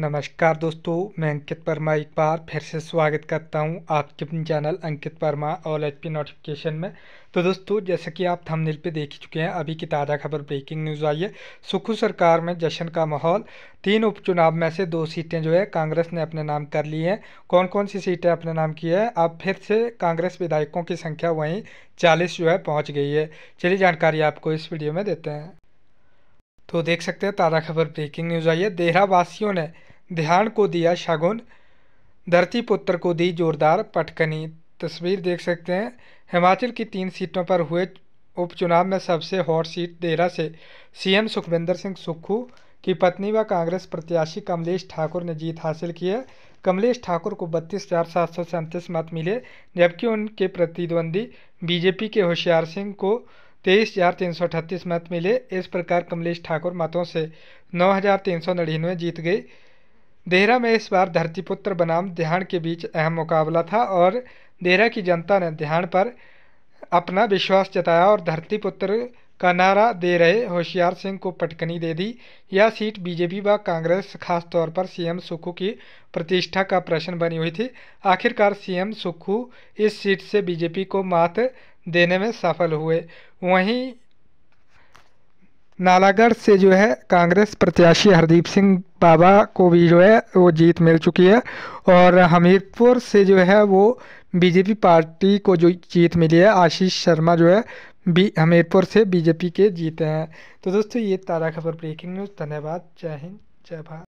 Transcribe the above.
नमस्कार दोस्तों मैं अंकित वर्मा एक बार फिर से स्वागत करता हूं आपके अपने चैनल अंकित वर्मा ऑल एच पी नोटिफिकेशन में तो दोस्तों जैसा कि आप थंबनेल पे देख चुके हैं अभी की ताज़ा खबर ब्रेकिंग न्यूज़ आई है सुखू सरकार में जश्न का माहौल तीन उपचुनाव में से दो सीटें जो है कांग्रेस ने अपने नाम कर ली हैं कौन कौन सी सीटें अपने नाम की है अब फिर से कांग्रेस विधायकों की संख्या वहीं चालीस जो है पहुँच गई है चलिए जानकारी आपको इस वीडियो में देते हैं तो देख सकते हैं ताज़ा खबर ब्रेकिंग न्यूज़ आई है देहरा वासियों ने ध्यान को दिया शगुन धरती पुत्र को दी जोरदार पटकनी तस्वीर देख सकते हैं हिमाचल की तीन सीटों पर हुए उपचुनाव में सबसे हॉट सीट देहरा से सीएम सुखविंदर सिंह सुक्खू की पत्नी व कांग्रेस प्रत्याशी कमलेश ठाकुर ने जीत हासिल की है कमलेश ठाकुर को बत्तीस हज़ार सात सौ सैंतीस मत मिले जबकि उनके प्रतिद्वंदी बीजेपी के होशियार सिंह को तेईस हजार तीन सौ अठतीस मत मिले इस प्रकार कमलेश ठाकुर मतों से नौ हजार तीन सौ नड़िन्नवे जीत गई देहरा में इस बार धरतीपुत्र बनाम ध्यान के बीच अहम मुकाबला था और देहरा की जनता ने ध्यान पर अपना विश्वास जताया और धरती पुत्र का नारा दे रहे होशियार सिंह को पटकनी दे दी यह सीट बीजेपी व कांग्रेस खास तौर पर सीएम सुक्खू की प्रतिष्ठा का प्रश्न बनी हुई थी आखिरकार सीएम सुक्खू इस सीट से बीजेपी को मात देने में सफल हुए वहीं नालागढ़ से जो है कांग्रेस प्रत्याशी हरदीप सिंह बाबा को भी जो है वो जीत मिल चुकी है और हमीरपुर से जो है वो बीजेपी पार्टी को जो जीत मिली है आशीष शर्मा जो है बी हमीरपुर से बीजेपी के जीते हैं तो दोस्तों ये तारा खबर ब्रेकिंग न्यूज़ धन्यवाद जय हिंद जय भारत